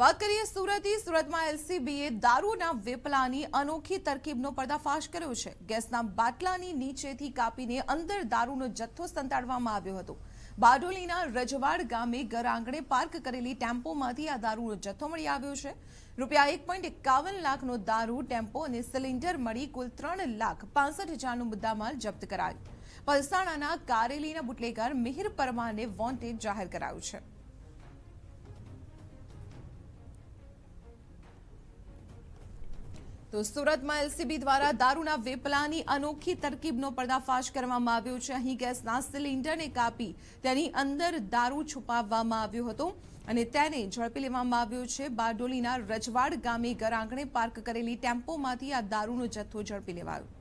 વાત કરીએ સુરતથી સુરતમાં એલસીબીએ દારૂના વેપલાની અનોખી તરકીબનો પર્દાફાશ કર્યો છે ગેસના બાટલાની નીચેથી કાપીને અંદર દારૂનો જથ્થો સંતાડવામાં આવ્યો હતો બારડોલીના રજવાડ ગામે ઘર આંગણે પાર્ક કરેલી ટેમ્પોમાંથી આ દારૂનો જથ્થો મળી આવ્યો છે રૂપિયા એક પોઈન્ટ એકાવન લાખનો દારૂ ટેમ્પો અને સિલિન્ડર મળી કુલ ત્રણ લાખ પાસઠ હજારનો મુદ્દામાલ જપ્ત કરાયો પલસાણાના કારેલીના બુટલેગર મિહિર પરમારને વોન્ટેડ જાહેર કરાયું છે તો સુરતમાં એલસીબી દ્વારા દારૂના વેપલાની અનોખી તરકીબનો પર્દાફાશ કરવામાં આવ્યો છે અહીં ગેસના સિલિન્ડરને કાપી તેની અંદર દારૂ છુપાવવામાં આવ્યો હતો અને તેને ઝડપી લેવામાં આવ્યો છે બારડોલીના રજવાડ ગામે ઘર આંગણે પાર્ક કરેલી ટેમ્પોમાંથી આ દારૂનો જથ્થો ઝડપી લેવાયો